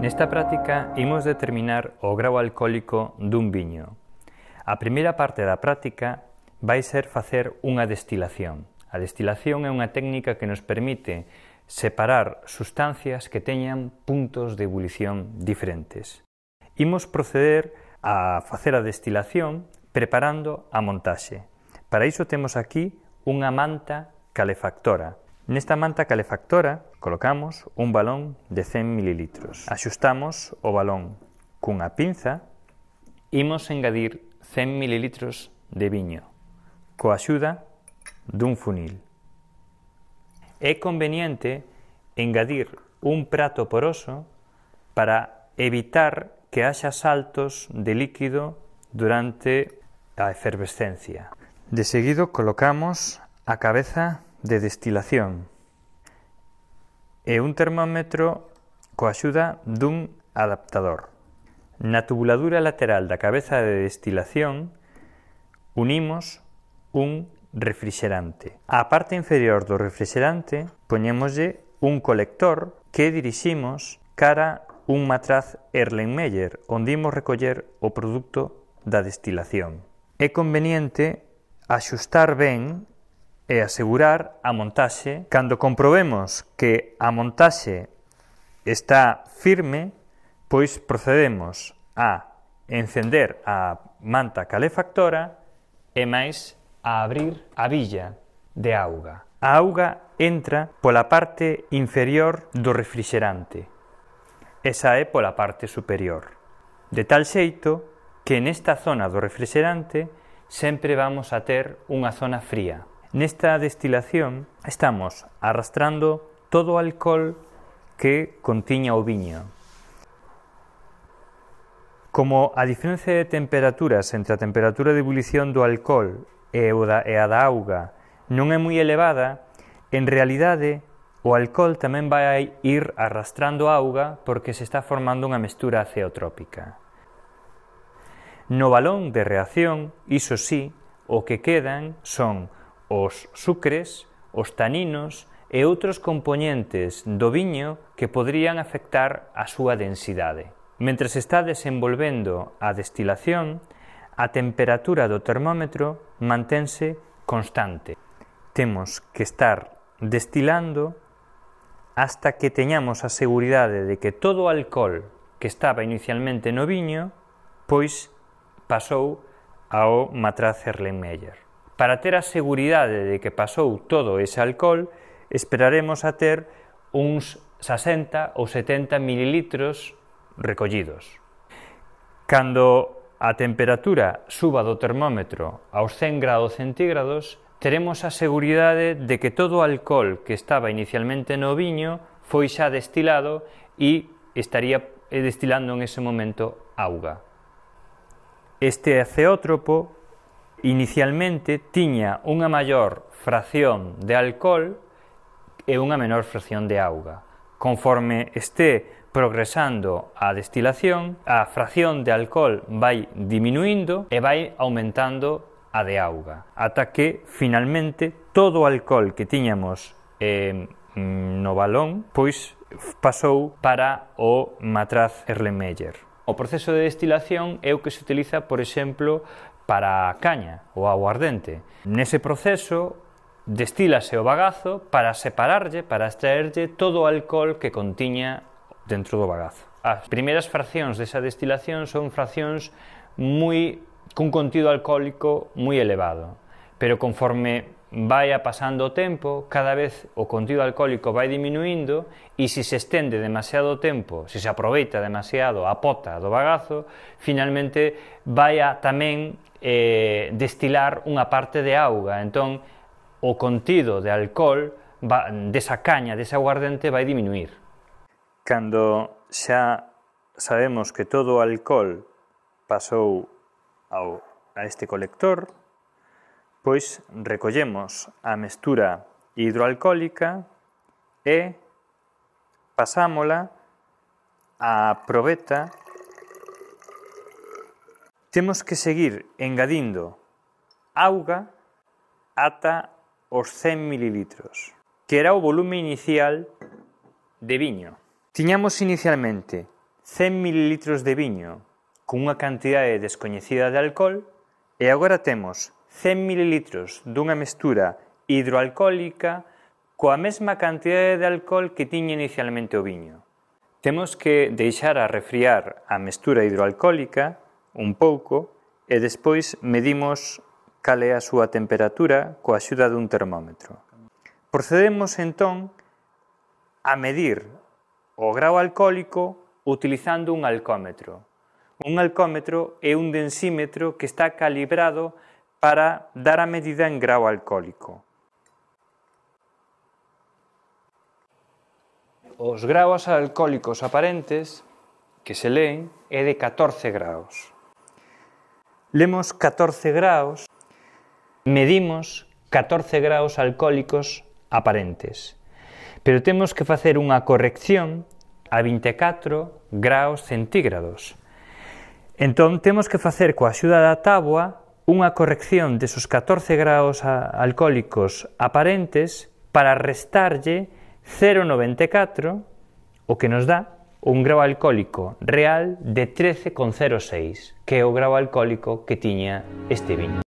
Nesta práctica imos determinar o grau alcohólico dun viño. A primeira parte da práctica vai ser facer unha destilación. A destilación é unha técnica que nos permite separar sustancias que teñan puntos de ebulición diferentes. Imos proceder a facer a destilación preparando a montaxe. Para iso temos aquí unha manta calefactora Nesta manta calefactora colocamos un balón de 100 ml. Axustamos o balón cunha pinza. Imos engadir 100 ml de viño coa axuda dun funil. É conveniente engadir un prato poroso para evitar que haxa saltos de líquido durante a efervescencia. De seguido colocamos a cabeza de destilación e un termómetro coa axuda dun adaptador. Na tubuladura lateral da cabeza de destilación unimos un refrigerante. A parte inferior do refrigerante poñémoslle un colector que diriximos cara un matraz Erlenmeyer onde imos recoller o produto da destilación. É conveniente axustar ben e asegurar a montaxe. Cando comprobemos que a montaxe está firme, pois procedemos a encender a manta calefactora e máis a abrir a villa de auga. A auga entra pola parte inferior do refrigerante. e sae pola parte superior. De tal xeito que nesta zona do refrigerante sempre vamos a ter unha zona fría. Nesta destilación estamos arrastrando todo o alcohol que contiña o viño. Como a diferencia de temperaturas entre a temperatura de ebulición do alcohol e a da auga non é moi elevada, en realidade o alcohol tamén vai ir arrastrando auga porque se está formando unha mestura aceotrópica. No balón de reacción, iso sí, o que quedan son os sucres, os taninos e outros componentes do viño que podrían afectar a súa densidade. Mentre se está desenvolvendo a destilación, a temperatura do termómetro mantense constante. Temos que estar destilando hasta que teñamos a seguridade de que todo o alcohol que estaba inicialmente no viño, pois pasou ao matraz Erlenmeyer. Para ter a seguridade de que pasou todo ese alcohol, esperaremos a ter uns 60 ou 70 mililitros recollidos. Cando a temperatura suba do termómetro aos 100 grados centígrados, teremos a seguridade de que todo o alcohol que estaba inicialmente no viño foi xa destilado e estaría eh, destilando en ese momento auga. Este aceótropo inicialmente tiña unha maior fracción de alcohol e unha menor fracción de auga. Conforme este progresando a destilación, a fracción de alcohol vai diminuindo e vai aumentando a de auga, ata que finalmente todo o alcohol que tiñamos eh, no balón, pois pasou para o matraz Erlenmeyer. O proceso de destilación é o que se utiliza, por exemplo, para a caña ou ao ardente. Nese proceso destílase o bagazo para separarlle, para extraerlle todo o alcohol que contiña dentro do bagazo. As primeiras fraccións desa destilación son fraccións moi cun contido alcohólico moi elevado, pero conforme vaya pasando o tempo, cada vez o contido alcohólico vai diminuindo e se se estende demasiado tempo, se se aproveita demasiado a pota do bagazo, finalmente vai a tamén eh, destilar unha parte de auga. Entón, o contido de alcohol va, desa caña, desa aguardente, vai diminuir. Cando xa sabemos que todo o alcohol pasou ao, a este colector, pois recollemos a mestura hidroalcólica e pasámola á probeta. Temos que seguir engadindo auga ata os 100 mililitros, que era o volume inicial de viño. Tiñamos inicialmente 100 mililitros de viño con unha cantidade descoñecida de alcohol e agora temos 100 ml dunha mestura hidroalcohólica coa mesma cantidade de alcohol que tiña inicialmente o viño. Temos que deixar a refriar a mestura hidroalcohólica un pouco e despois medimos cale a súa temperatura coa axuda dun termómetro. Procedemos entón a medir o grau alcohólico utilizando un alcómetro. Un alcómetro é un densímetro que está calibrado para dar a medida en grau alcohólico. Os graus alcohólicos aparentes que se leen é de 14 graus. Lemos 14 graus, medimos 14 graus alcohólicos aparentes. Pero temos que facer unha corrección a 24 graus centígrados. Entón temos que facer coa axuda da tábua unha corrección desos 14 graos alcohólicos aparentes para restarlle 0,94, o que nos dá un grau alcohólico real de 13,06, que é o grau alcohólico que tiña este viño.